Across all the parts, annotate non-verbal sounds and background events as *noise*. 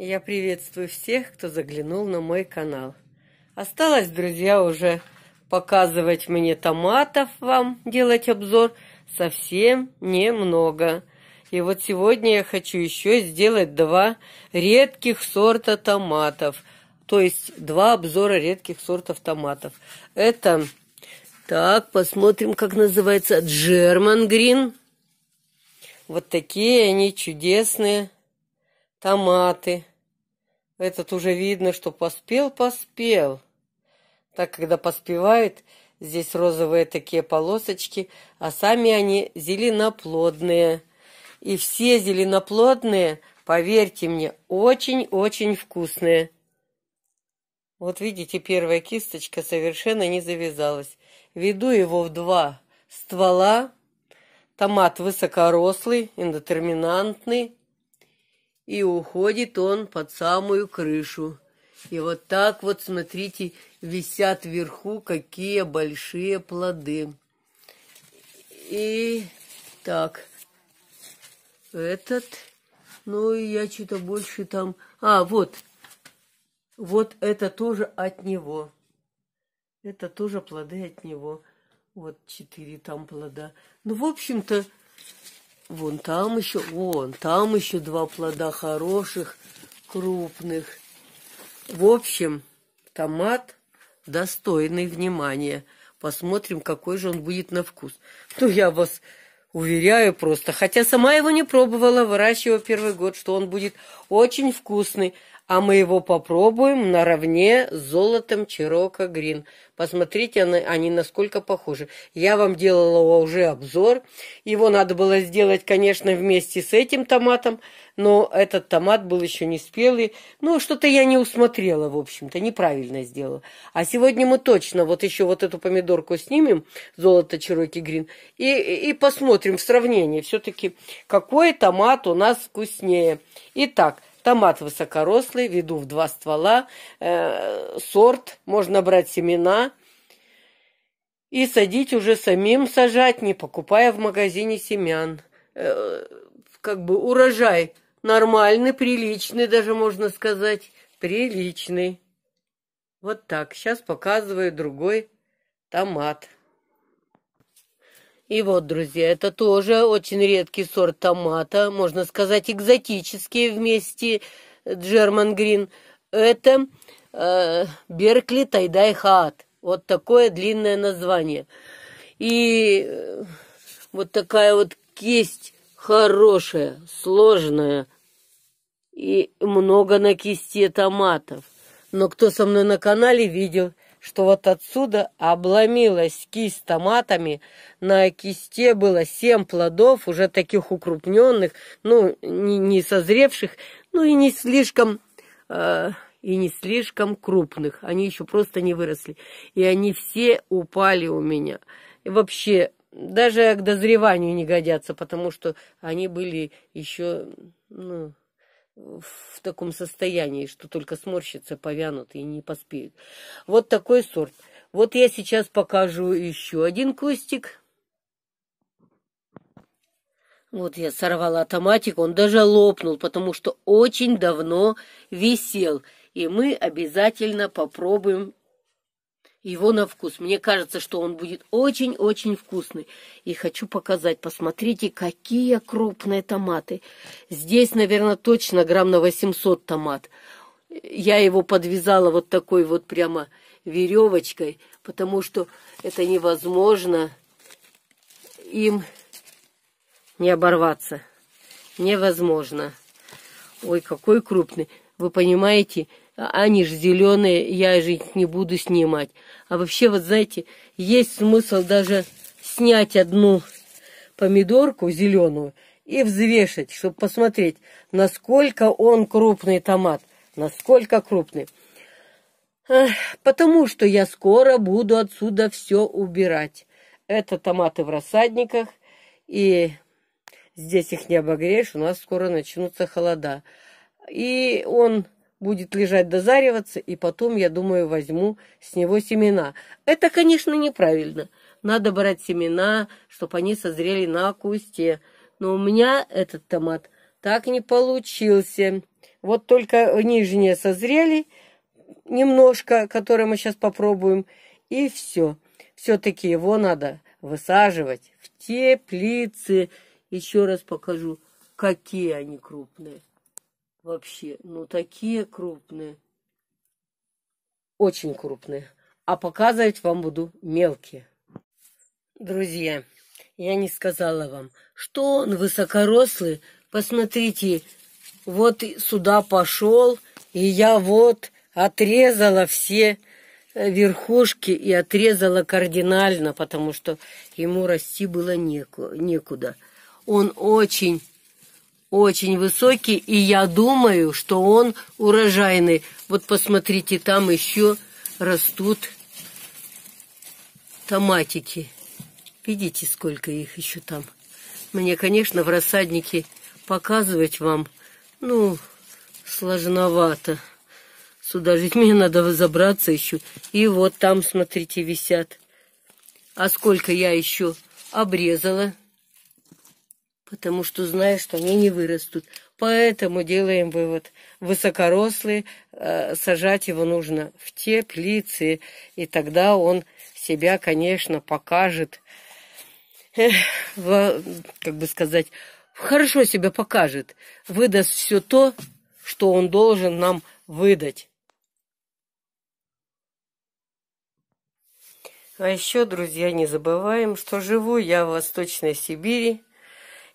Я приветствую всех, кто заглянул на мой канал. Осталось, друзья, уже показывать мне томатов вам, делать обзор совсем немного. И вот сегодня я хочу еще сделать два редких сорта томатов. То есть два обзора редких сортов томатов. Это, так, посмотрим, как называется, German Green. Вот такие они чудесные томаты. Этот уже видно, что поспел-поспел. Так, когда поспевает здесь розовые такие полосочки, а сами они зеленоплодные. И все зеленоплодные, поверьте мне, очень-очень вкусные. Вот видите, первая кисточка совершенно не завязалась. Веду его в два ствола. Томат высокорослый, индетерминантный и уходит он под самую крышу. И вот так вот, смотрите, висят вверху какие большие плоды. И так, этот, ну я что-то больше там... А, вот, вот это тоже от него. Это тоже плоды от него. Вот четыре там плода. Ну, в общем-то, Вон там еще, вон там еще два плода хороших, крупных. В общем, томат достойный внимания. Посмотрим, какой же он будет на вкус. Ну, я вас уверяю просто. Хотя сама его не пробовала, выращивала первый год, что он будет очень вкусный а мы его попробуем наравне с золотом Чирока Грин. Посмотрите, они, насколько похожи. Я вам делала уже обзор. Его надо было сделать, конечно, вместе с этим томатом, но этот томат был еще не спелый. Ну, что-то я не усмотрела, в общем-то, неправильно сделала. А сегодня мы точно вот еще вот эту помидорку снимем, золото Чироки Грин, и, и посмотрим в сравнении все-таки, какой томат у нас вкуснее. Итак, Томат высокорослый, веду в два ствола, э, сорт, можно брать семена и садить уже самим сажать, не покупая в магазине семян. Э, как бы урожай нормальный, приличный даже, можно сказать, приличный. Вот так, сейчас показываю другой томат. И вот, друзья, это тоже очень редкий сорт томата, можно сказать, экзотический вместе Джерман Грин. Это э, Беркли Тайдай Хаат. Вот такое длинное название. И э, вот такая вот кисть хорошая, сложная. И много на кисте томатов. Но кто со мной на канале видел, что вот отсюда обломилась кисть томатами. На кисте было семь плодов, уже таких укрупненных, ну, не, не созревших, ну и не слишком... Э, и не слишком крупных. Они еще просто не выросли. И они все упали у меня. И вообще, даже к дозреванию не годятся, потому что они были еще, ну, в таком состоянии, что только сморщится, повянут и не поспеют. Вот такой сорт. Вот я сейчас покажу еще один кустик. Вот я сорвала томатик, он даже лопнул, потому что очень давно висел. И мы обязательно попробуем его на вкус. Мне кажется, что он будет очень-очень вкусный. И хочу показать. Посмотрите, какие крупные томаты. Здесь, наверное, точно грамм на 800 томат. Я его подвязала вот такой вот прямо веревочкой, потому что это невозможно им не оборваться. Невозможно. Ой, какой крупный. Вы понимаете, а, они же зеленые, я же их не буду снимать. А вообще, вот знаете, есть смысл даже снять одну помидорку зеленую и взвешать, чтобы посмотреть, насколько он крупный томат, насколько крупный. Потому что я скоро буду отсюда все убирать. Это томаты в рассадниках, и здесь их не обогреешь, у нас скоро начнутся холода и он будет лежать дозариваться, и потом, я думаю, возьму с него семена. Это, конечно, неправильно. Надо брать семена, чтобы они созрели на кусте. Но у меня этот томат так не получился. Вот только нижние созрели немножко, которые мы сейчас попробуем, и все. Все-таки его надо высаживать в теплице. Еще раз покажу, какие они крупные вообще, ну такие крупные. Очень крупные. А показывать вам буду мелкие. Друзья, я не сказала вам, что он высокорослый. Посмотрите, вот сюда пошел, и я вот отрезала все э, верхушки и отрезала кардинально, потому что ему расти было некуда. Он очень очень высокий, и я думаю, что он урожайный. Вот посмотрите, там еще растут томатики. Видите, сколько их еще там? Мне, конечно, в рассаднике показывать вам, ну, сложновато. Сюда жить *laughs* мне надо забраться еще. И вот там, смотрите, висят. А сколько я еще обрезала потому что знаешь, что они не вырастут. Поэтому делаем вывод. Высокорослый, э, сажать его нужно в теплице, и тогда он себя, конечно, покажет, э, в, как бы сказать, хорошо себя покажет, выдаст все то, что он должен нам выдать. А еще, друзья, не забываем, что живу я в Восточной Сибири,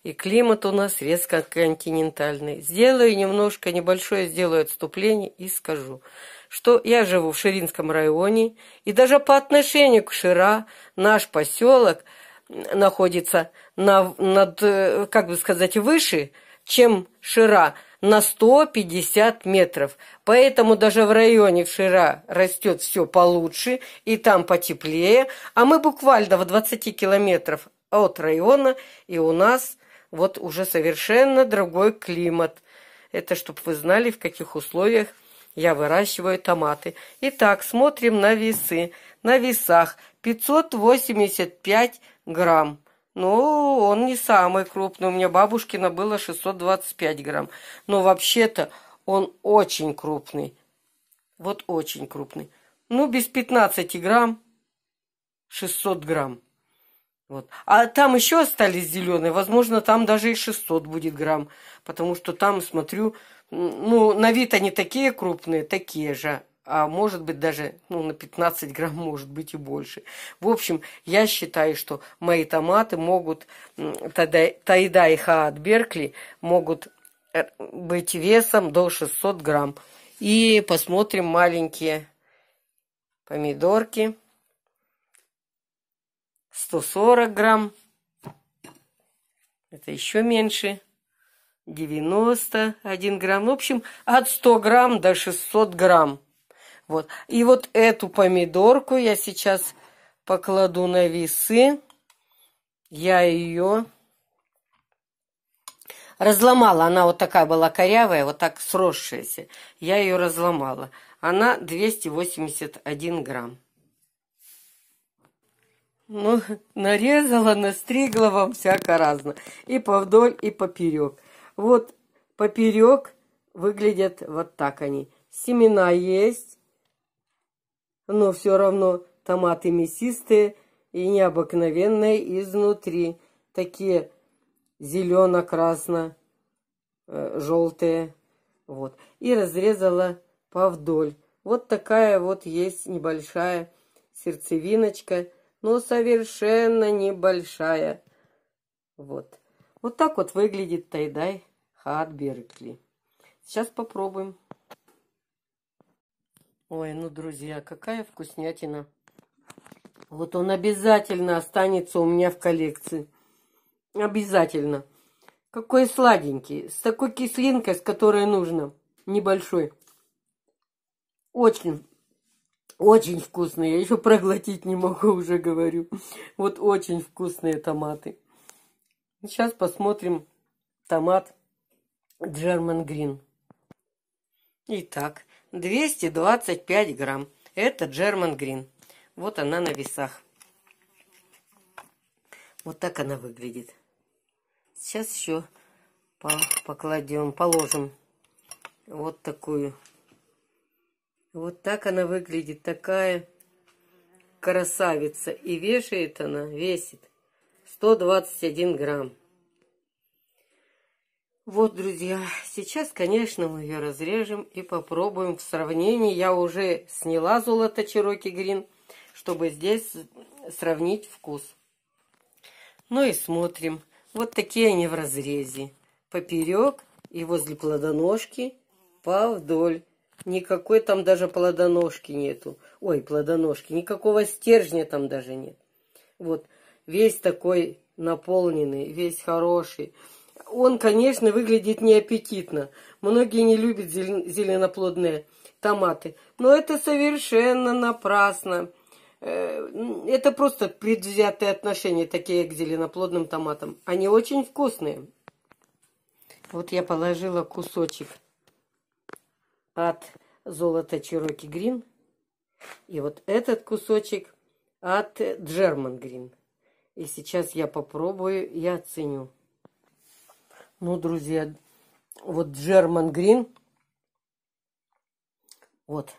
и климат у нас резко континентальный. Сделаю немножко, небольшое сделаю отступление и скажу, что я живу в Ширинском районе, и даже по отношению к Шира наш поселок находится на, над, э, как бы сказать, выше, чем Шира, на 150 метров. Поэтому даже в районе Вшира растет все получше, и там потеплее. А мы буквально в 20 километров от района, и у нас вот уже совершенно другой климат. Это чтобы вы знали, в каких условиях я выращиваю томаты. Итак, смотрим на весы. На весах 585 грамм. Ну, он не самый крупный. У меня бабушкина было 625 грамм. Но вообще-то он очень крупный. Вот очень крупный. Ну, без 15 грамм 600 грамм. Вот. А там еще остались зеленые, возможно, там даже и 600 будет грамм, потому что там, смотрю, ну, на вид они такие крупные, такие же, а может быть даже ну, на 15 грамм, может быть и больше. В общем, я считаю, что мои томаты могут, Тайда и Хаат Беркли могут э, быть весом до 600 грамм. И посмотрим маленькие помидорки. 140 грамм. Это еще меньше. 91 грамм. В общем, от 100 грамм до 600 грамм. Вот. И вот эту помидорку я сейчас покладу на весы. Я ее разломала. Она вот такая была корявая, вот так сросшаяся. Я ее разломала. Она 281 грамм. Ну, нарезала, настригла вам всяко разно. И повдоль, и поперек. Вот поперек выглядят вот так они. Семена есть, но все равно томаты мясистые и необыкновенные изнутри. Такие зелено-красно-желтые. Э, вот. И разрезала повдоль. Вот такая вот есть небольшая сердцевиночка но совершенно небольшая. Вот. Вот так вот выглядит Тайдай Хат Беркли. Сейчас попробуем. Ой, ну, друзья, какая вкуснятина. Вот он обязательно останется у меня в коллекции. Обязательно. Какой сладенький. С такой кислинкой, с которой нужно. Небольшой. Очень очень вкусные. Я еще проглотить не могу, уже говорю. Вот очень вкусные томаты. Сейчас посмотрим томат German Green. Итак, 225 грамм. Это German Green. Вот она на весах. Вот так она выглядит. Сейчас еще покладем, положим вот такую вот так она выглядит, такая красавица. И вешает она, весит 121 грамм. Вот, друзья, сейчас, конечно, мы ее разрежем и попробуем в сравнении. Я уже сняла золото Чироки Грин, чтобы здесь сравнить вкус. Ну и смотрим. Вот такие они в разрезе. Поперек и возле плодоножки повдоль. Никакой там даже плодоножки нету. Ой, плодоножки. Никакого стержня там даже нет. Вот. Весь такой наполненный, весь хороший. Он, конечно, выглядит неаппетитно. Многие не любят зеленоплодные томаты. Но это совершенно напрасно. Э, это просто предвзятые отношения, такие к зеленоплодным томатам. Они очень вкусные. Вот я положила кусочек от золота Чироки Грин. И вот этот кусочек от Джерман Грин. И сейчас я попробую и оценю. Ну, друзья, вот Джерман Грин. Вот.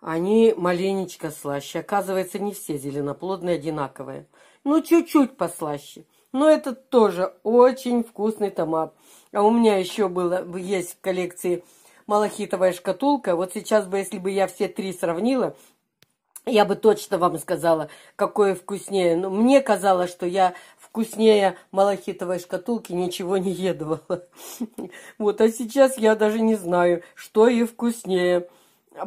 Они маленечко слаще. Оказывается, не все зеленоплодные одинаковые. Ну, чуть-чуть послаще. Но этот тоже очень вкусный томат. А у меня еще было, есть в коллекции малахитовая шкатулка. Вот сейчас бы, если бы я все три сравнила, я бы точно вам сказала, какое вкуснее. Но ну, мне казалось, что я вкуснее малахитовой шкатулки ничего не едовала. *laughs* Вот, а сейчас я даже не знаю, что и вкуснее.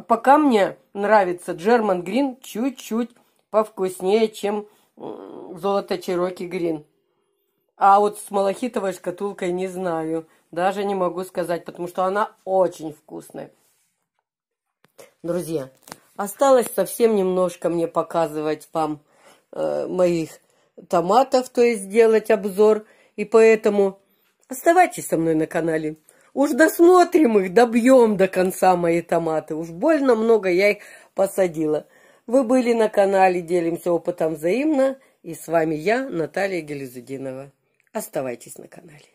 Пока мне нравится Джерман Грин чуть-чуть повкуснее, чем золото Чероки Грин. А вот с малахитовой шкатулкой не знаю. Даже не могу сказать, потому что она очень вкусная. Друзья, осталось совсем немножко мне показывать вам э, моих томатов, то есть сделать обзор. И поэтому оставайтесь со мной на канале. Уж досмотрим их, добьем до конца мои томаты. Уж больно много я их посадила. Вы были на канале «Делимся опытом взаимно». И с вами я, Наталья Гелизудинова. Оставайтесь на канале.